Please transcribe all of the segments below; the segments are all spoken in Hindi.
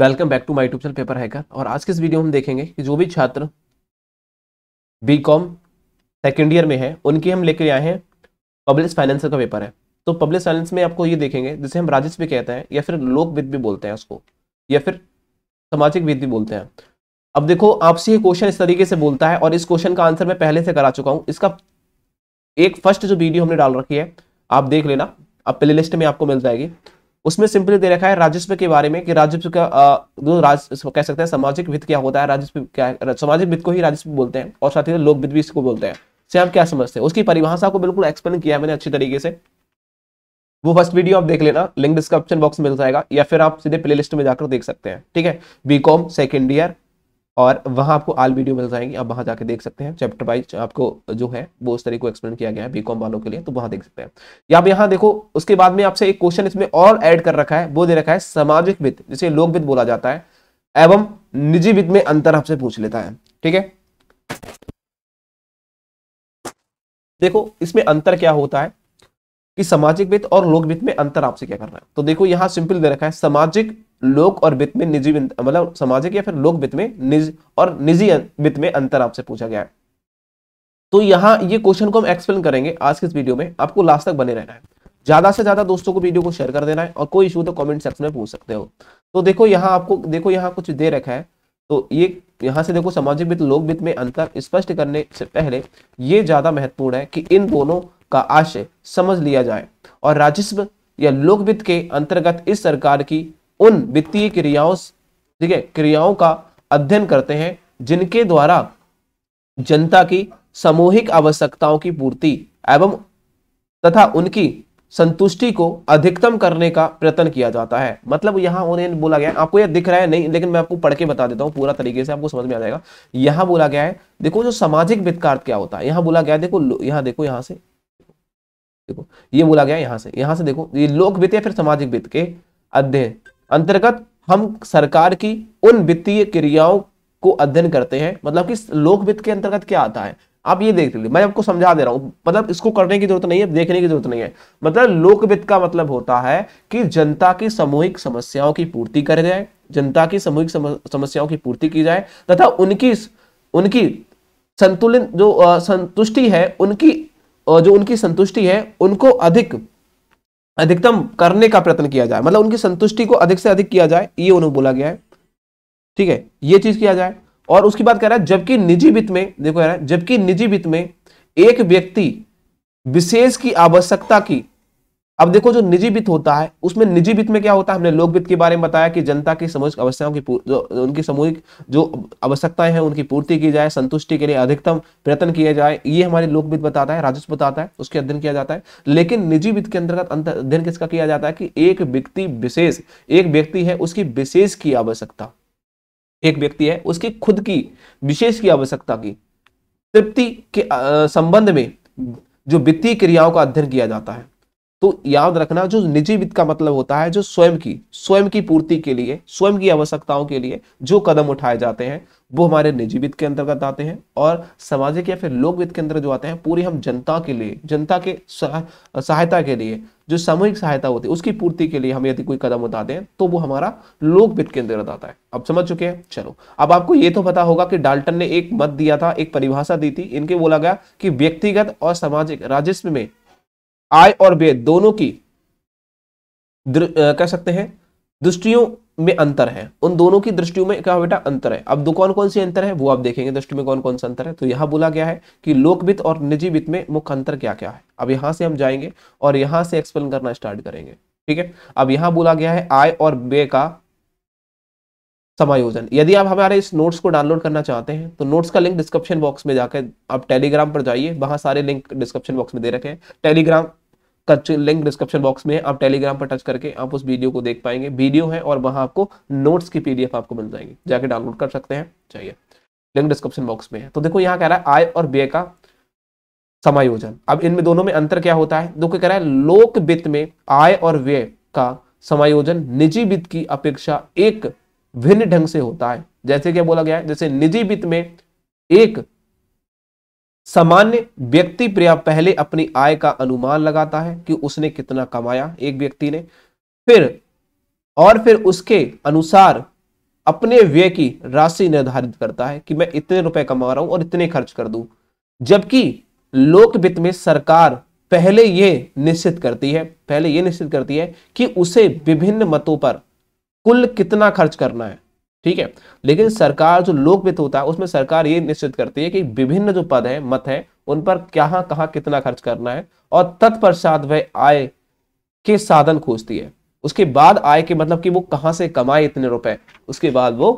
welcome back to my tube channel Paper Hacker और आज के इस वीडियो हम देखेंगे कि जो भी छात्र बी कॉम सेकेंड ईयर में है उनकी हम लेकर आए हैं पब्लिक फाइनेंस का पेपर है तो पब्लिक फाइनेंस में आपको ये देखेंगे जिसे हम राजस्व भी कहते हैं या फिर लोकविद भी बोलते हैं उसको या फिर सामाजिक विद भी बोलते हैं अब देखो आपसे ये क्वेश्चन इस तरीके से बोलता है और इस क्वेश्चन का आंसर मैं पहले से करा चुका हूँ इसका एक फर्स्ट जो वीडियो हमने डाल रखी है आप देख लेना आप प्ले लिस्ट में आपको मिल जाएगी उसमें सिंपली दे रखा है राजस्व के बारे में कि राजस्व का जो राज कह सकते हैं सामाजिक वित्त क्या होता है राजस्व क्या सामाजिक वित्त को ही राजस्व बोलते हैं और साथ ही लोक वित्त भी इसको बोलते हैं से आप क्या समझते हैं उसकी परिभाषा को बिल्कुल एक्सप्लेन किया है मैंने अच्छी तरीके से वो फर्स्ट वीडियो आप देख लेना लिंक डिस्क्रिप्शन बॉक्स मिल जाएगा या फिर आप सीधे प्लेलिस्ट में जाकर देख सकते हैं ठीक है बी सेकंड सेकेंड ईयर और वहाँ आपको आल वीडियो मिल जाएंगी आप वहाँ जाके देख सकते हैं चैप्टर वाइज आपको जो है वो उस तरीके को एक्सप्लेन किया गया है बीकॉम वालों के लिए तो वहाँ देख सकते हैं या आप यहाँ देखो उसके बाद में आपसे एक क्वेश्चन इसमें और ऐड कर रखा है वो दे रखा है सामाजिक वित्त जिसे लोक वित्त बोला जाता है एवं निजी वित्त में अंतर आपसे पूछ लेता है ठीक है देखो इसमें अंतर क्या होता है कि सामाजिक वित्त और लोक वित्त में अंतर आपसे क्या करना है तो देखो यहाँ सिंपल दे रखा है सामाजिक लोक और वित्त में निजी मतलब सामाजिक या फिर लोक वित्त में निज और निजी अं- वित्त में अंतर आपसे पूछा गया है तो यहाँ ये क्वेश्चन को हम एक्सप्लेन करेंगे आज के इस वीडियो में आपको लास्ट तक बने रहना है ज्यादा से ज्यादा दोस्तों को वीडियो को शेयर कर देना है और कोई इशू तो कमेंट सेक्शन में पूछ सकते हो तो देखो यहाँ आपको देखो यहाँ कुछ दे रखा है तो ये यहाँ से देखो सामाजिक वित्त लोक वित्त में अंतर स्पष्ट करने से पहले ये ज्यादा महत्वपूर्ण है कि इन दोनों का आशय समझ लिया जाए और राजस्व या लोक वित्त के अंतर्गत इस सरकार की उन वित्तीय क्रियाओं ठीक है क्रियाओं का अध्ययन करते हैं जिनके द्वारा जनता की सामूहिक आवश्यकताओं की पूर्ति एवं तथा उनकी संतुष्टि को अधिकतम करने का प्रयत्न किया जाता है मतलब यहां उन्हें बोला गया आपको यह दिख रहा है नहीं लेकिन मैं आपको पढ़ के बता देता हूं पूरा तरीके से आपको समझ में आ जाएगा यहां बोला गया है देखो जो सामाजिक वित्तार्थ क्या होता है यहां बोला गया है देखो यहां देखो यहां से देखो ये बोला गया यहां से यहां से देखो ये लोक वित्त या फिर सामाजिक वित्त के अध्ययन अंतर्गत हम सरकार की उन वित्तीय क्रियाओं को अध्ययन करते हैं मतलब कि लोक वित्त के अंतर्गत क्या आता है आप ये देख लीजिए मैं आपको समझा दे रहा हूं मतलब इसको करने की जरूरत नहीं है देखने की जरूरत नहीं है मतलब लोक वित्त का मतलब होता है कि जनता की सामूहिक समस्याओं की पूर्ति कर जाए जनता की सामूहिक समस्याओं की पूर्ति की जाए तथा उनकी उनकी संतुलन जो संतुष्टि है उनकी जो उनकी संतुष्टि है उनको अधिक अधिकतम करने का प्रयत्न किया जाए मतलब उनकी संतुष्टि को अधिक से अधिक किया जाए ये उन्हें बोला गया है ठीक है ये चीज किया जाए और उसकी बात कह रहा है जबकि निजी वित्त में देखो कह रहा है जबकि निजी वित्त में एक व्यक्ति विशेष की आवश्यकता की अब देखो जो निजी वित्त होता है उसमें निजी वित्त में क्या होता है हमने लोक वित्त के बारे में बताया कि जनता की सामूहिक अवस्थाओं की जो उनकी सामूहिक जो आवश्यकताएं हैं उनकी पूर्ति की जाए संतुष्टि के लिए अधिकतम प्रयत्न किया जाए ये हमारे लोक वित्त बताता है राजस्व बताता है उसके अध्ययन किया जाता है लेकिन निजी वित्त के अंतर्गत अध्ययन किसका किया जाता है कि एक व्यक्ति विशेष एक व्यक्ति है उसकी विशेष की आवश्यकता एक व्यक्ति है उसकी खुद की विशेष की आवश्यकता की तृप्ति के संबंध में जो वित्तीय क्रियाओं का अध्ययन किया जाता है तो याद रखना जो निजी वित्त का मतलब होता है जो स्वयं की स्वयं की पूर्ति के लिए स्वयं की आवश्यकताओं के लिए जो कदम उठाए जाते हैं वो हमारे निजी वित्त के अंतर्गत आते हैं और सामाजिक या फिर लोक वित्त के अंदर जो आते हैं पूरी हम जनता के लिए जनता के सहायता के लिए जो सामूहिक सहायता होती है उसकी पूर्ति के लिए हम यदि कोई कदम उठाते हैं तो वो हमारा लोक वित्त के अंतर्गत आता है अब समझ चुके हैं चलो अब आपको ये तो पता होगा कि डाल्टन ने एक मत दिया था एक परिभाषा दी थी इनके बोला गया कि व्यक्तिगत और सामाजिक राजस्व में आय और व्यय दोनों की कह सकते हैं दृष्टियों में अंतर है उन दोनों की दृष्टियों में क्या बेटा अंतर है अब दो कौन कौन सी अंतर है वो आप देखेंगे दृष्टि में कौन कौन सा अंतर है तो यहाँ बोला गया है कि लोक वित्त और निजी वित्त में मुख्य अंतर क्या क्या है अब यहां से हम जाएंगे और यहां से एक्सप्लेन करना स्टार्ट करेंगे ठीक है अब यहाँ बोला गया है आय और व्यय का समायोजन यदि आप हमारे इस नोट्स को डाउनलोड करना चाहते हैं तो नोट्स का लिंक डिस्क्रिप्शन बॉक्स में जाकर आप टेलीग्राम पर जाइए वहां सारे लिंक डिस्क्रिप्शन बॉक्स में दे रखे हैं टेलीग्राम लिंक डिस्क्रिप्शन बॉक्स में है आप टेलीग्राम पर टच करके आप उस वीडियो को देख पाएंगे वीडियो है और वहां आपको नोट्स की पीडीएफ आपको मिल जाएंगे जाके डाउनलोड कर सकते हैं चाहिए लिंक डिस्क्रिप्शन बॉक्स में है तो देखो यहाँ कह रहा है आय और व्यय का समायोजन अब इनमें दोनों में अंतर क्या होता है देखो कह रहा है लोक वित्त में आय और व्यय का समायोजन निजी वित्त की अपेक्षा एक भिन्न ढंग से होता है जैसे क्या बोला गया है जैसे निजी वित्त में एक सामान्य व्यक्ति प्रिया पहले अपनी आय का अनुमान लगाता है कि उसने कितना कमाया एक व्यक्ति ने फिर और फिर उसके अनुसार अपने व्यय की राशि निर्धारित करता है कि मैं इतने रुपए कमा रहा हूं और इतने खर्च कर दू जबकि लोक वित्त में सरकार पहले ये निश्चित करती है पहले ये निश्चित करती है कि उसे विभिन्न मतों पर कुल कितना खर्च करना है ठीक है लेकिन सरकार जो लोक वित्त होता है उसमें सरकार ये निश्चित करती है कि विभिन्न जो पद है मत है उन पर क्या कहाँ कितना खर्च करना है और तत्पश्चात वह आय के साधन खोजती है उसके बाद आय के मतलब कि वो कहाँ से कमाए इतने रुपए उसके बाद वो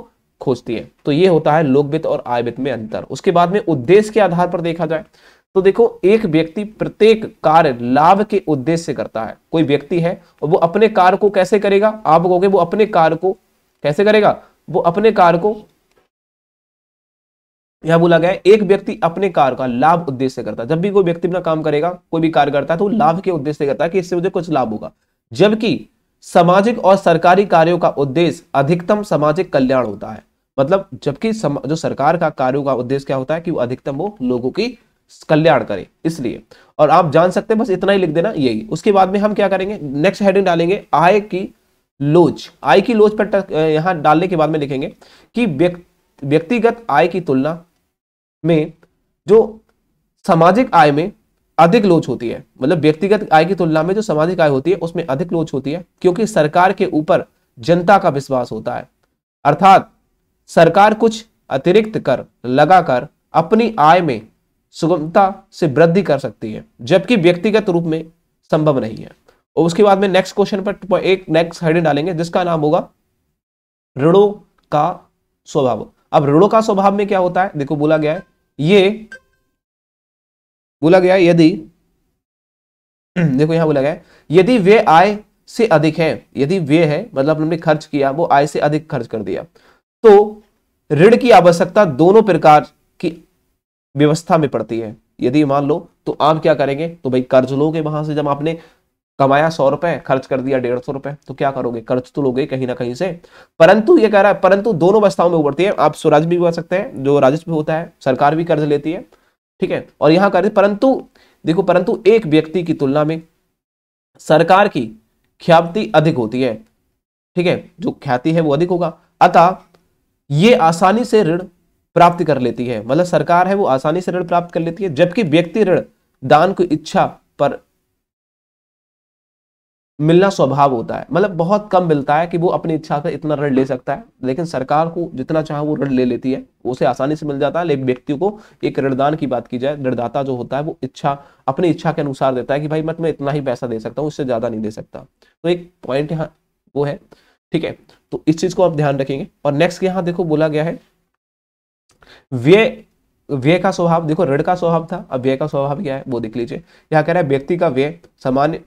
खोजती है तो ये होता है लोक वित्त और आय वित्त में अंतर उसके बाद में उद्देश्य के आधार पर देखा जाए तो देखो एक व्यक्ति प्रत्येक कार्य लाभ के उद्देश्य से करता है कोई व्यक्ति है और वो अपने कार्य को कैसे करेगा आप कहोगे वो अपने कार्य को कैसे करेगा वो अपने कार्य को यह बोला गया एक व्यक्ति अपने कार का लाभ उद्देश्य से करता है जब भी कोई व्यक्ति अपना काम करेगा कोई भी कार्य करता है तो लाभ के उद्देश्य से करता है कि इससे मुझे कुछ लाभ होगा जबकि सामाजिक और सरकारी कार्यों का उद्देश्य अधिकतम सामाजिक कल्याण होता है मतलब जबकि जो सरकार का कार्यों का उद्देश्य क्या होता है कि वो अधिकतम वो लोगों की कल्याण करे इसलिए और आप जान सकते हैं बस इतना ही लिख देना यही उसके बाद में हम क्या करेंगे नेक्स्ट हेडिंग डालेंगे आय की लोच आय की लोच पर यहाँ डालने के बाद में लिखेंगे कि व्यक्तिगत आय की तुलना में जो सामाजिक आय में अधिक लोच होती है मतलब व्यक्तिगत आय की तुलना में जो सामाजिक आय होती है उसमें अधिक लोच होती है क्योंकि सरकार के ऊपर जनता का विश्वास होता है अर्थात सरकार कुछ अतिरिक्त कर लगाकर अपनी आय में सुगमता से वृद्धि कर सकती है जबकि व्यक्तिगत रूप में संभव नहीं है और उसके बाद में नेक्स्ट क्वेश्चन पर एक नेक्स्ट हेडिंग डालेंगे जिसका नाम होगा ऋणों का स्वभाव अब ऋणों का स्वभाव में क्या होता है देखो बोला गया है ये बोला गया यदि देखो यहां बोला गया यदि वे आय से अधिक है यदि वे है मतलब हमने खर्च किया वो आय से अधिक खर्च कर दिया तो ऋण की आवश्यकता दोनों प्रकार की व्यवस्था में पड़ती है यदि मान लो तो आप क्या करेंगे तो भाई कर्ज लोगे वहां से जब आपने कमाया सौ रुपए खर्च कर दिया डेढ़ सौ रुपए तो क्या करोगे खर्च तो लोगे कहीं ना कहीं से परंतु ये कह रहा है परंतु दोनों अवस्थाओं में उभरती है आप स्वराज भी बोल सकते हैं जो राजस्व होता है सरकार भी कर्ज लेती है ठीक है और यहां कर परंतु देखो परंतु एक व्यक्ति की तुलना में सरकार की ख्याति अधिक होती है ठीक है जो ख्याति है वो अधिक होगा अतः ये आसानी से ऋण प्राप्त कर लेती है मतलब सरकार है वो आसानी से ऋण प्राप्त कर लेती है जबकि व्यक्ति ऋण दान की इच्छा पर मिलना स्वभाव होता है मतलब बहुत कम मिलता है कि वो अपनी इच्छा से इतना ऋण ले सकता है लेकिन सरकार को जितना चाहे वो ऋण ले लेती है उसे आसानी से मिल जाता है लेकिन व्यक्ति को एक ऋणदान की बात की जाए ऋणदाता जो होता है वो इच्छा अपनी इच्छा के अनुसार देता है कि भाई मैं इतना ही पैसा दे सकता हूँ उससे ज़्यादा नहीं दे सकता तो एक पॉइंट यहाँ वो है ठीक है तो इस चीज़ को आप ध्यान रखेंगे और नेक्स्ट यहाँ देखो बोला गया है व्यय व्यय का स्वभाव देखो ऋण का स्वभाव था अब व्यय का स्वभाव क्या है वो देख लीजिए यहाँ कह रहा है व्यक्ति का व्यय सामान्य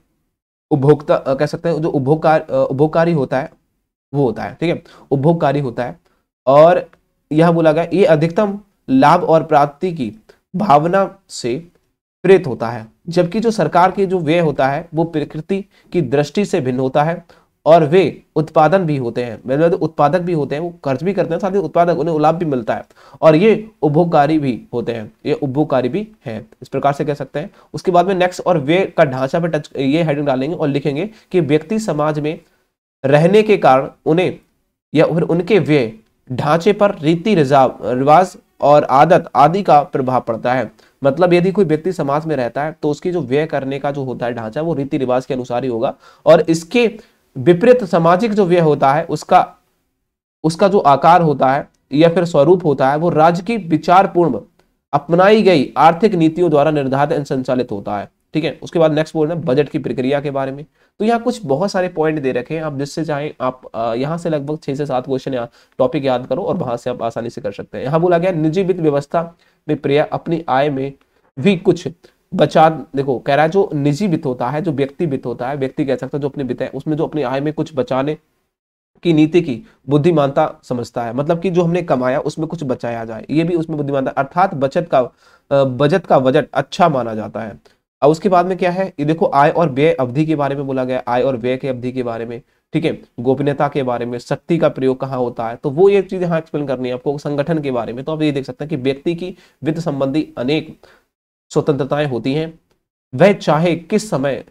उपभोक्ता कह सकते हैं जो उपभोगकार उपभोगकारी होता है वो होता है ठीक है उपभोगकारी होता है और यह बोला गया ये अधिकतम लाभ और प्राप्ति की भावना से प्रेरित होता है जबकि जो सरकार की जो व्यय होता है वो प्रकृति की दृष्टि से भिन्न होता है और वे उत्पादन भी होते हैं मतलब उत्पादक भी होते हैं वो खर्च भी करते हैं साथ ही उत्पादक उन्हें लाभ भी मिलता है और ये उपभोगकारी भी होते हैं ये उपभोगकारी भी हैं इस प्रकार से कह सकते हैं उसके बाद में नेक्स्ट और वे का ढांचा पर टच ये हेडिंग डालेंगे और लिखेंगे कि व्यक्ति समाज में रहने के कारण उन्हें या फिर उनके व्यय ढांचे पर रीति रिजाव रिवाज और आदत आदि का प्रभाव पड़ता है मतलब यदि कोई व्यक्ति समाज में रहता है तो उसकी जो व्यय करने का जो होता है ढांचा वो रीति रिवाज के अनुसार ही होगा और इसके विपरीत सामाजिक जो व्यय होता है उसका उसका जो आकार होता है या फिर स्वरूप होता है वो राज्य की विचारपूर्ण अपनाई गई आर्थिक नीतियों द्वारा निर्धारित एवं संचालित होता है ठीक है उसके बाद नेक्स्ट बोल रहे हैं बजट की प्रक्रिया के बारे में तो यहाँ कुछ बहुत सारे पॉइंट दे रखे हैं आप जिससे चाहे आप यहाँ से लगभग छह से सात क्वेश्चन या टॉपिक याद करो और वहां से आप आसानी से कर सकते हैं यहाँ बोला गया निजी वित्त व्यवस्था में प्रिया अपनी आय में भी कुछ बचा देखो कह रहा है जो निजी वित्त होता है जो व्यक्ति वित्त होता है व्यक्ति कह सकता है जो अपने वित्त है उसमें जो अपनी आय में कुछ बचाने की नीति की बुद्धिमानता समझता है मतलब कि जो हमने कमाया उसमें कुछ बचाया जाए ये भी उसमें बुद्धिमानता अर्थात बचत का बजट का बजट अच्छा माना जाता है अब उसके बाद में क्या है ये देखो आय और व्यय अवधि के बारे में बोला गया आय और व्यय की अवधि के बारे में ठीक है गोपनीयता के बारे में शक्ति का प्रयोग कहाँ होता है तो वो ये चीज यहाँ एक्सप्लेन करनी है आपको संगठन के बारे में तो आप ये देख सकते हैं कि व्यक्ति की वित्त संबंधी अनेक स्वतंत्रताएं होती हैं वह चाहे किस समय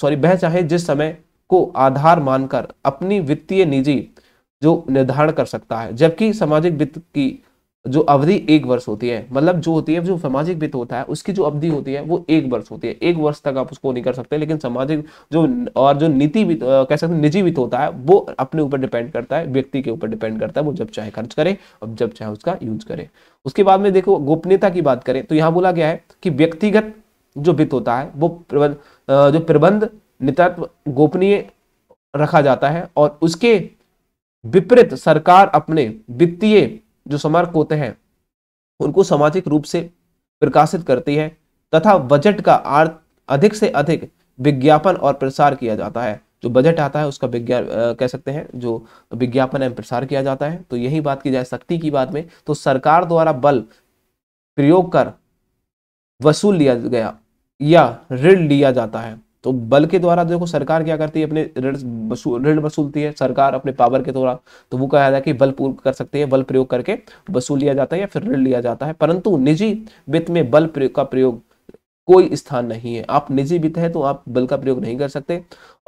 सॉरी वह चाहे जिस समय को आधार मानकर अपनी वित्तीय निजी जो निर्धारण कर सकता है जबकि सामाजिक वित्त की जो अवधि एक वर्ष होती है मतलब जो होती है जो सामाजिक वित्त होता है उसकी जो अवधि होती है वो एक वर्ष होती है एक वर्ष तक आप उसको नहीं कर सकते लेकिन सामाजिक जो और जो नीति वित्त कह सकते हैं निजी वित्त होता है वो अपने ऊपर डिपेंड करता है व्यक्ति के ऊपर डिपेंड करता है वो जब चाहे खर्च करे और जब चाहे उसका यूज करे उसके बाद में देखो गोपनीयता की बात करें तो यहाँ बोला गया है कि व्यक्तिगत जो वित्त होता है वो प्रबंध जो प्रबंध नितत्व गोपनीय रखा जाता है और उसके विपरीत सरकार अपने वित्तीय जो समर्क होते हैं उनको सामाजिक रूप से प्रकाशित करती है तथा बजट का अधिक से अधिक विज्ञापन और प्रसार किया जाता है जो बजट आता है उसका विज्ञा कह सकते हैं जो विज्ञापन एवं प्रसार किया जाता है तो यही बात की जाए शक्ति की बात में तो सरकार द्वारा बल प्रयोग कर वसूल लिया गया या ऋण लिया जाता है तो बल के द्वारा देखो सरकार क्या करती है अपने ऋण वसूलती है सरकार अपने पावर के द्वारा तो वो कहा जाता है कि बल पूर्व कर सकते हैं बल प्रयोग करके वसूल लिया जाता है या फिर ऋण लिया जाता है परंतु निजी वित्त में बल प्रयोग का प्रयोग कोई स्थान नहीं है आप निजी वित्त है तो आप बल का प्रयोग नहीं कर सकते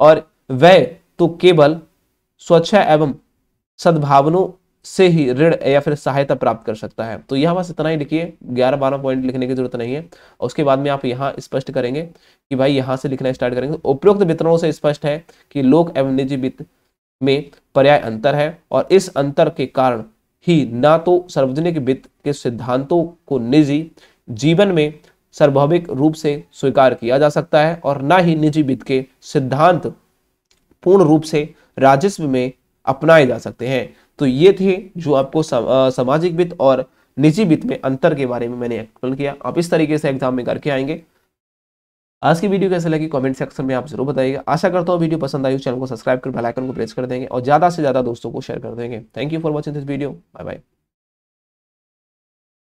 और वह तो केवल स्वच्छ एवं सद्भावनों से ही ऋण या फिर सहायता प्राप्त कर सकता है तो यहाँ बस इतना ही लिखिए ग्यारह बारह पॉइंट लिखने की जरूरत नहीं है और उसके बाद में आप यहाँ स्पष्ट करेंगे कि भाई यहाँ से लिखना स्टार्ट करेंगे उपयुक्त वितरणों से स्पष्ट है कि लोक एवं निजी वित्त में पर्याय अंतर है और इस अंतर के कारण ही ना तो सार्वजनिक वित्त के सिद्धांतों को निजी जीवन में सर्वाधिक रूप से स्वीकार किया जा सकता है और ना ही निजी वित्त के सिद्धांत पूर्ण रूप से राजस्व में अपनाए जा सकते हैं तो ये थे जो आपको सामाजिक वित्त और निजी वित्त में अंतर के बारे में मैंने एक्सप्लेन किया आप इस तरीके से एग्जाम में करके आएंगे आज की वीडियो कैसे लगी कमेंट सेक्शन में आप जरूर बताइएगा आशा करता हूँ वीडियो पसंद आई चैनल को सब्सक्राइब कर बेल आइकन को प्रेस कर देंगे और ज़्यादा से ज़्यादा दोस्तों को शेयर कर देंगे thank you for watching this video bye bye